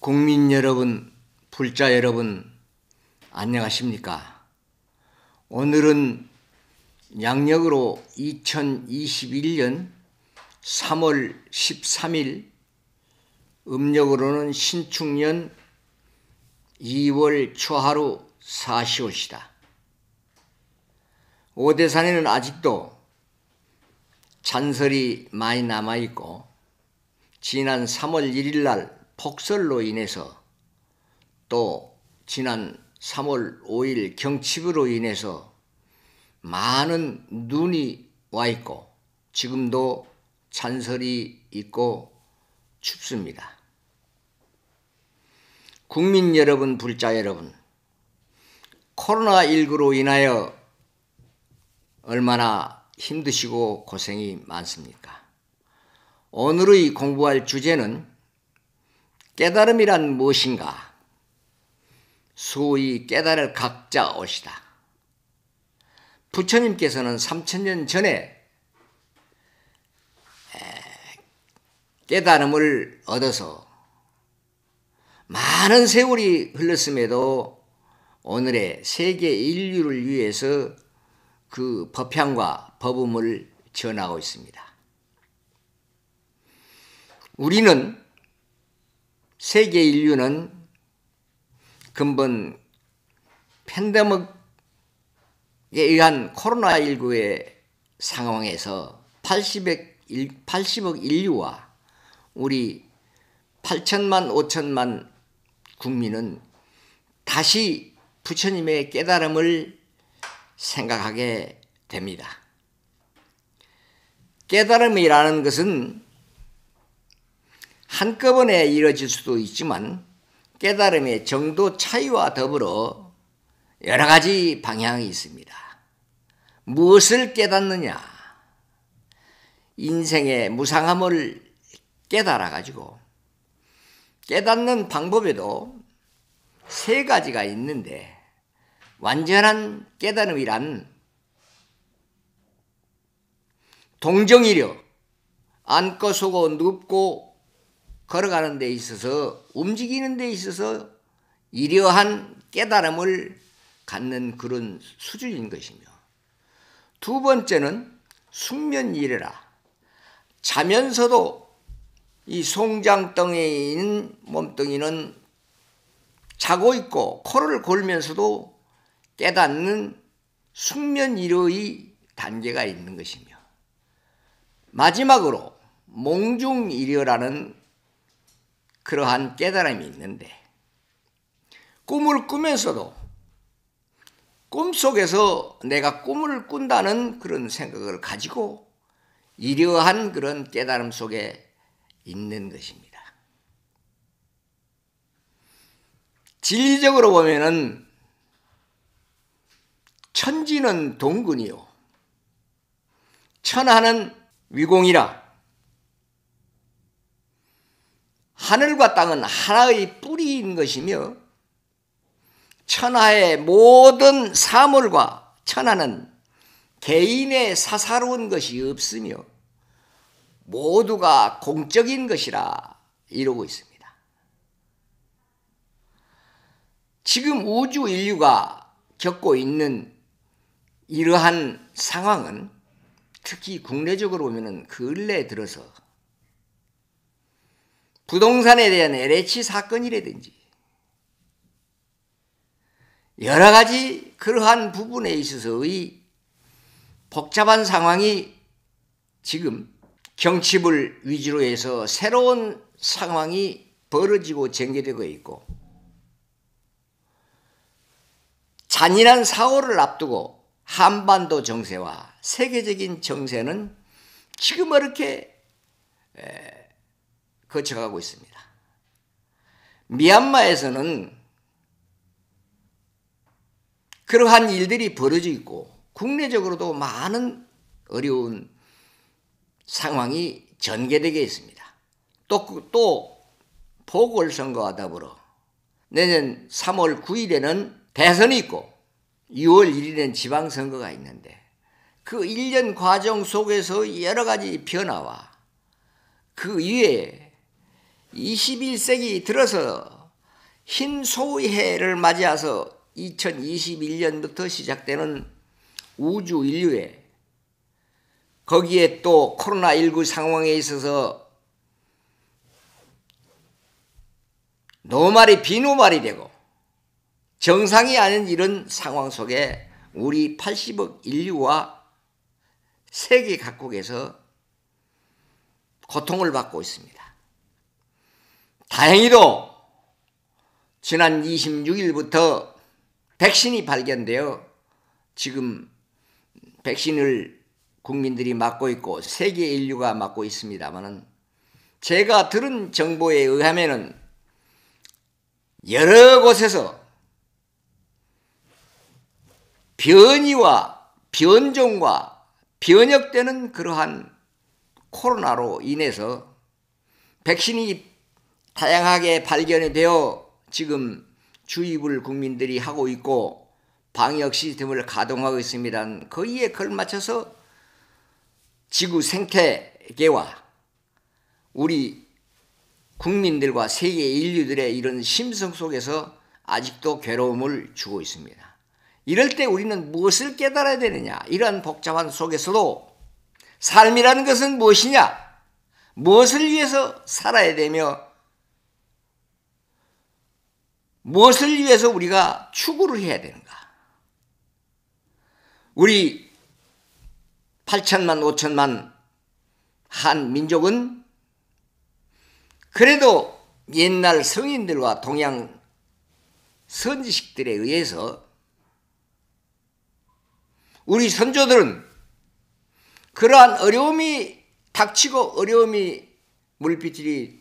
국민 여러분, 불자 여러분, 안녕하십니까? 오늘은 양력으로 2021년 3월 13일, 음력으로는 신축년 2월 초하루 4시오시다 오대산에는 아직도 잔설이 많이 남아있고, 지난 3월 1일 날 폭설로 인해서 또 지난 3월 5일 경칩으로 인해서 많은 눈이 와 있고 지금도 찬설이 있고 춥습니다. 국민 여러분, 불자 여러분, 코로나19로 인하여 얼마나 힘드시고 고생이 많습니까? 오늘의 공부할 주제는 깨달음이란 무엇인가? 소위 깨달을 각자 옷이다. 부처님께서는 3천년 전에 깨달음을 얻어서 많은 세월이 흘렀음에도 오늘의 세계 인류를 위해서 그 법향과 법음을 전하고 있습니다. 우리는 세계 인류는 근본 팬데믹에 의한 코로나19의 상황에서 80억, 80억 인류와 우리 8천만 5천만 국민은 다시 부처님의 깨달음을 생각하게 됩니다. 깨달음이라는 것은 한꺼번에 이뤄질 수도 있지만 깨달음의 정도 차이와 더불어 여러 가지 방향이 있습니다. 무엇을 깨닫느냐? 인생의 무상함을 깨달아가지고 깨닫는 방법에도 세 가지가 있는데 완전한 깨달음이란 동정이려 안고 서고 눕고 걸어가는 데 있어서 움직이는 데 있어서 이러한 깨달음을 갖는 그런 수준인 것이며 두 번째는 숙면이래라 자면서도 이 송장덩에 있는 몸덩이는 자고 있고 코를 골면서도 깨닫는 숙면이료의 단계가 있는 것이며 마지막으로 몽중이료라는 그러한 깨달음이 있는데 꿈을 꾸면서도 꿈속에서 내가 꿈을 꾼다는 그런 생각을 가지고 이러한 그런 깨달음 속에 있는 것입니다. 진리적으로 보면은 천지는 동근이요. 천하는 위공이라 하늘과 땅은 하나의 뿌리인 것이며 천하의 모든 사물과 천하는 개인의 사사로운 것이 없으며 모두가 공적인 것이라 이러고 있습니다. 지금 우주 인류가 겪고 있는 이러한 상황은 특히 국내적으로 보면 근래 들어서 부동산에 대한 LH 사건이라든지 여러 가지 그러한 부분에 있어서의 복잡한 상황이 지금 경칩을 위주로 해서 새로운 상황이 벌어지고 전개되고 있고 잔인한 사고를 앞두고 한반도 정세와 세계적인 정세는 지금 이렇게 그 거쳐가고 있습니다. 미얀마에서는 그러한 일들이 벌어지 있고 국내적으로도 많은 어려운 상황이 전개되게 있습니다. 또, 그, 또 보궐선거와 더불어 내년 3월 9일에는 대선이 있고 6월 1일에는 지방선거가 있는데 그 1년 과정 속에서 여러 가지 변화와 그 이외에 21세기 들어서 흰 소위해를 맞이해서 2021년부터 시작되는 우주 인류에 거기에 또 코로나19 상황에 있어서 노말이 비노말이 되고 정상이 아닌 이런 상황 속에 우리 80억 인류와 세계 각국에서 고통을 받고 있습니다. 다행히도 지난 26일부터 백신이 발견되어 지금 백신을 국민들이 맞고 있고 세계 인류가 맞고 있습니다만은 제가 들은 정보에 의하면은 여러 곳에서 변이와 변종과 변역되는 그러한 코로나로 인해서 백신이 다양하게 발견이 되어 지금 주입을 국민들이 하고 있고 방역 시스템을 가동하고 있습니다. 거기에 걸맞춰서 지구 생태계와 우리 국민들과 세계 인류들의 이런 심성 속에서 아직도 괴로움을 주고 있습니다. 이럴 때 우리는 무엇을 깨달아야 되느냐? 이러한 복잡한 속에서도 삶이라는 것은 무엇이냐? 무엇을 위해서 살아야 되며 무엇을 위해서 우리가 추구를 해야 되는가? 우리 8천만, 5천만 한 민족은 그래도 옛날 성인들과 동양 선지식들에 의해서 우리 선조들은 그러한 어려움이 닥치고 어려움이 물빛이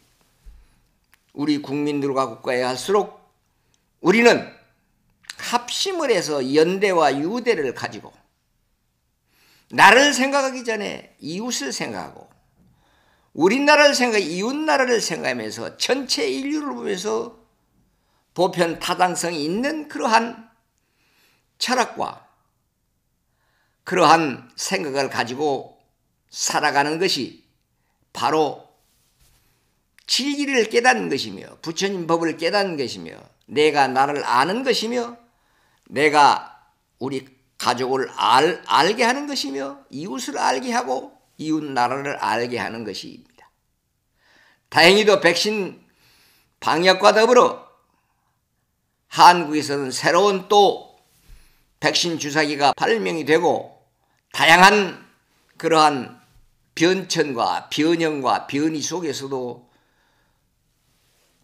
우리 국민들과 국가에 할수록 우리는 합심을 해서 연대와 유대를 가지고 나를 생각하기 전에 이웃을 생각하고 우리나라를 생각 이웃나라를 생각하면서 전체 인류를 보면서 보편 타당성 이 있는 그러한 철학과 그러한 생각을 가지고 살아가는 것이 바로 진리를 깨닫는 것이며 부처님 법을 깨닫는 것이며 내가 나를 아는 것이며 내가 우리 가족을 알, 알게 하는 것이며 이웃을 알게 하고 이웃 나라를 알게 하는 것입니다. 다행히도 백신 방역과 더불어 한국에서는 새로운 또 백신 주사기가 발명이 되고 다양한 그러한 변천과 변형과 변이 속에서도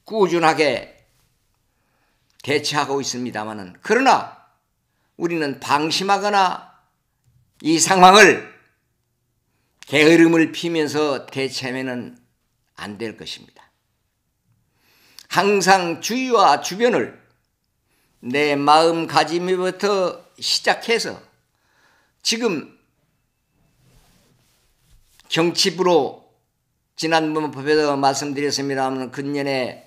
꾸준하게 대체하고 있습니다만은 그러나 우리는 방심하거나 이 상황을 게으름을 피면서 대체하면 안 될 것입니다. 항상 주위와 주변을 내 마음가짐부터 시작해서 지금 경칩으로 지난번 법에서 말씀드렸습니다만 근년에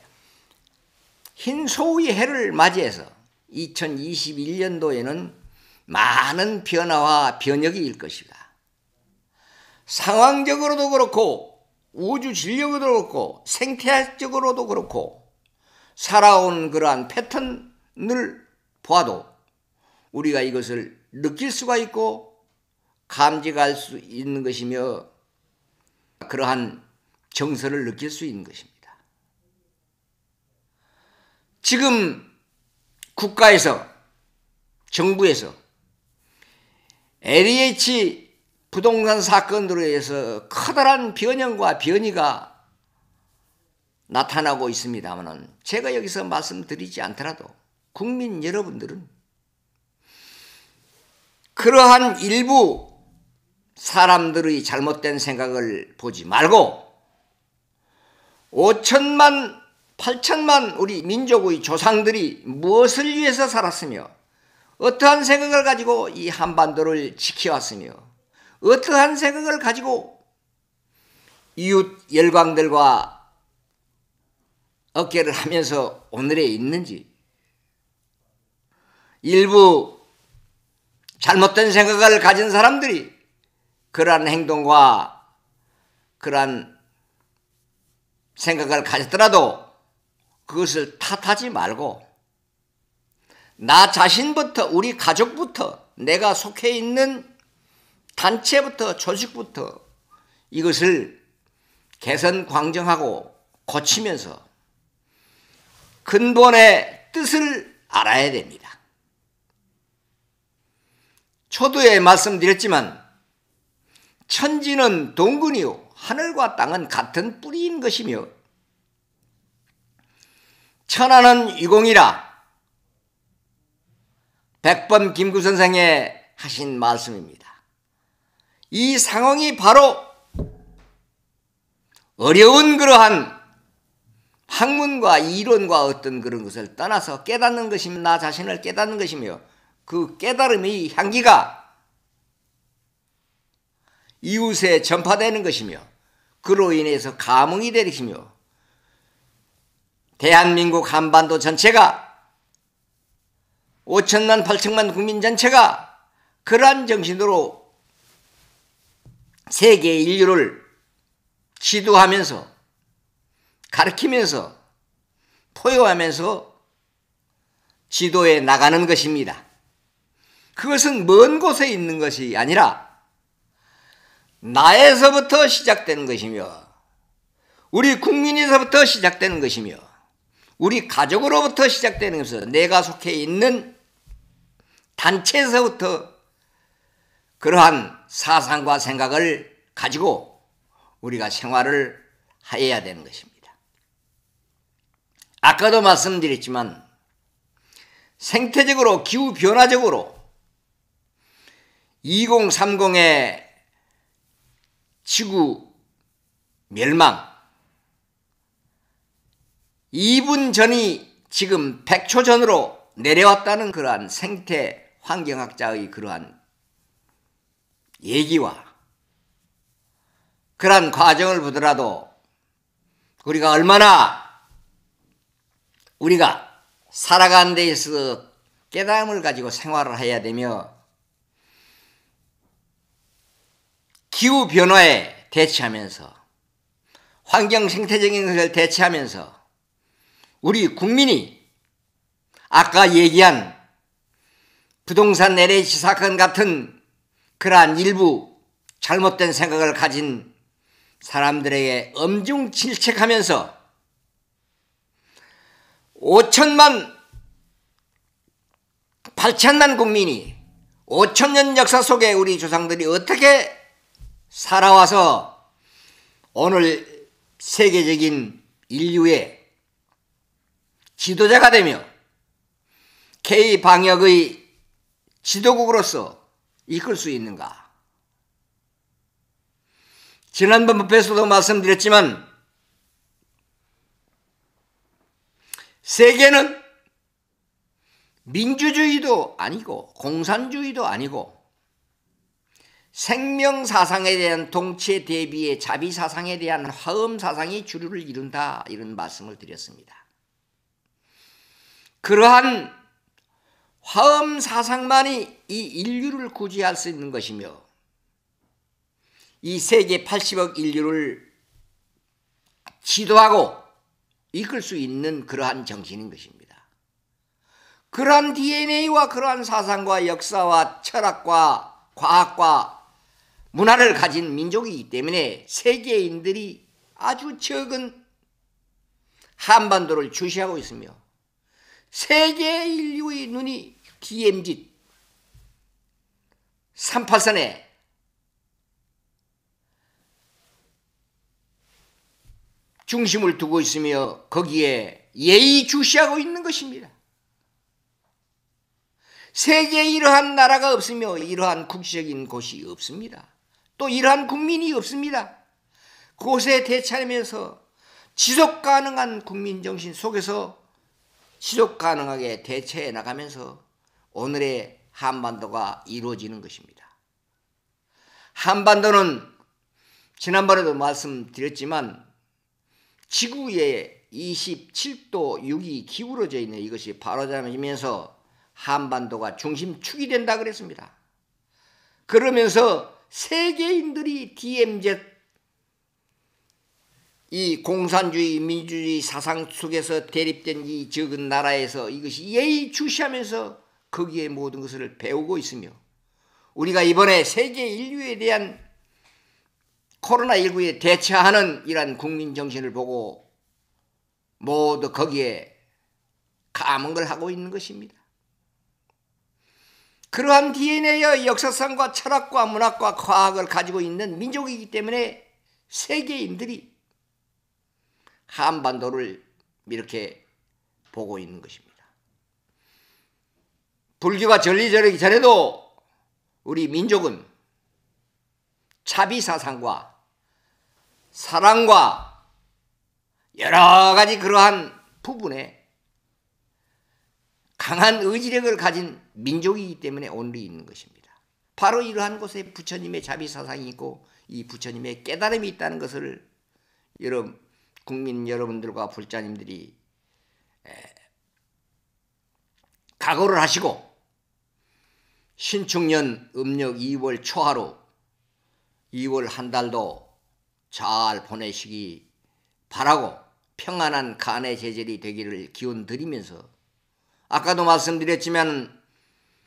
흰소의 해를 맞이해서 2021년도에는 많은 변화와 변혁이 일 것이다. 상황적으로도 그렇고 우주 진력으로도 그렇고 생태학적으로도 그렇고 살아온 그러한 패턴을 보도 우리가 이것을 느낄 수가 있고 감지할 수 있는 것이며 그러한 정서를 느낄 수 있는 것입니다. 지금 국가에서 정부에서 LH e 부동산 사건으로 해서 커다란 변형과 변이가 나타나고 있습니다만은 제가 여기서 말씀드리지 않더라도 국민 여러분들은 그러한 일부 사람들의 잘못된 생각을 보지 말고 5천만 8천만 우리 민족의 조상들이 무엇을 위해서 살았으며 어떠한 생각을 가지고 이 한반도를 지켜왔으며 어떠한 생각을 가지고 이웃 열광들과 어깨를 하면서 오늘에 있는지 일부 잘못된 생각을 가진 사람들이 그러한 행동과 그러한 생각을 가졌더라도 그것을 탓하지 말고 나 자신부터 우리 가족부터 내가 속해 있는 단체부터 조직부터 이것을 개선 광정하고 고치면서 근본의 뜻을 알아야 됩니다. 초두에 말씀드렸지만 천지는 동근이요 하늘과 땅은 같은 뿌리인 것이며 천하는 유공이라. 백범 김구 선생의 하신 말씀입니다. 이 상황이 바로 어려운 그러한 학문과 이론과 어떤 그런 것을 떠나서 깨닫는 것이며 나 자신을 깨닫는 것이며 그 깨달음의 향기가 이웃에 전파되는 것이며 그로 인해서 감흥이 되리시며 대한민국 한반도 전체가 5천만 8천만 국민 전체가 그러한 정신으로 세계 인류를 지도하면서 가르키면서 포효하면서 지도해 나가는 것입니다. 그것은 먼 곳에 있는 것이 아니라 나에서부터 시작되는 것이며 우리 국민에서부터 시작되는 것이며 우리 가족으로부터 시작되는 것은 내가 속해 있는 단체에서부터 그러한 사상과 생각을 가지고 우리가 생활을 해야 되는 것입니다. 아까도 말씀드렸지만 생태적으로 기후 변화적으로 2030의 지구 멸망 2분 전이 지금 100초 전으로 내려왔다는 그러한 생태 환경학자의 그러한 얘기와 그러한 과정을 보더라도 우리가 얼마나 우리가 살아가는 데 있어서 깨달음을 가지고 생활을 해야 되며 기후 변화에 대처하면서 환경 생태적인 것을 대처하면서 우리 국민이 아까 얘기한 부동산 LH 사건 같은 그러한 일부 잘못된 생각을 가진 사람들에게 엄중질책하면서 5천만 8천만 국민이 5천년 역사 속에 우리 조상들이 어떻게 살아와서 오늘 세계적인 인류의 지도자가 되며 K 방역의 지도국으로서 이끌 수 있는가? 지난번 법회에서도 말씀드렸지만 세계는 민주주의도 아니고 공산주의도 아니고 생명 사상에 대한 동체 대비의 자비 사상에 대한 화음 사상이 주류를 이룬다 이런 말씀을 드렸습니다. 그러한 화엄 사상만이 이 인류를 구제할 수 있는 것이며 이 세계 80억 인류를 지도하고 이끌 수 있는 그러한 정신인 것입니다. 그러한 DNA와 그러한 사상과 역사와 철학과 과학과 문화를 가진 민족이기 때문에 세계인들이 아주 적은 한반도를 주시하고 있으며 세계 인류의 눈이 기엠짓 3팔선에 중심을 두고 있으며 거기에 예의주시하고 있는 것입니다. 세계에 이러한 나라가 없으며 이러한 국시적인 곳이 없습니다. 또 이러한 국민이 없습니다. 곳에 대차하면서 지속 가능한 국민 정신 속에서 지속 가능하게 대처해 나가면서 오늘의 한반도가 이루어지는 것입니다. 한반도는 지난번에도 말씀드렸지만 지구의 27도 6이 기울어져 있는 이것이 바로잡으면서 한반도가 중심축이 된다 그랬습니다. 그러면서 세계인들이 DMZ 이 공산주의 민주주의 사상 속에서 대립된 이 적은 나라에서 이것이 예의주시하면서 거기에 모든 것을 배우고 있으며 우리가 이번에 세계 인류에 대한 코로나19에 대처하는 이러한 국민 정신을 보고 모두 거기에 감흥을 하고 있는 것입니다. 그러한 DNA의 역사상과 철학과 문학과 과학을 가지고 있는 민족이기 때문에 세계인들이 한반도를 이렇게 보고 있는 것입니다. 불교가 전리저리기 전에도 우리 민족은 차비 사상과 사랑과 여러 가지 그러한 부분에 강한 의지력을 가진 민족이기 때문에 오늘이 있는 것입니다. 바로 이러한 곳에 부처님의 자비 사상이 있고 이 부처님의 깨달음이 있다는 것을 여러분 국민 여러분들과 불자님들이 각오를 하시고 신축년 음력 2월 초하루 2월 한 달도 잘 보내시기 바라고 평안한 간의 제절이 되기를 기원 드리면서 아까도 말씀드렸지만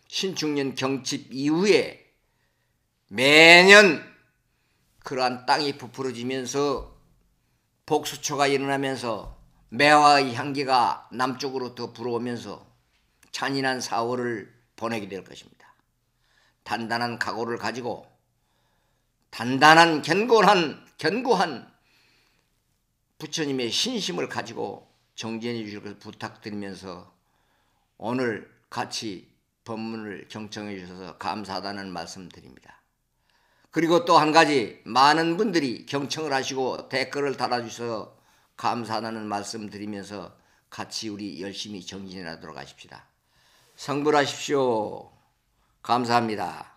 신축년 경칩 이후에 매년 그러한 땅이 부풀어지면서 복수초가 일어나면서 매화의 향기가 남쪽으로 더 불어오면서 잔인한 4월을 보내게 될 것입니다. 단단한 각오를 가지고 단단한 견고한 견고한 부처님의 신심을 가지고 정진해 주실 것을 부탁드리면서 오늘 같이 법문을 경청해 주셔서 감사하다는 말씀 드립니다. 그리고 또 한 가지 많은 분들이 경청을 하시고 댓글을 달아주셔서 감사하는 말씀 드리면서 같이 우리 열심히 정진하도록 하십시다. 성불하십시오. 감사합니다.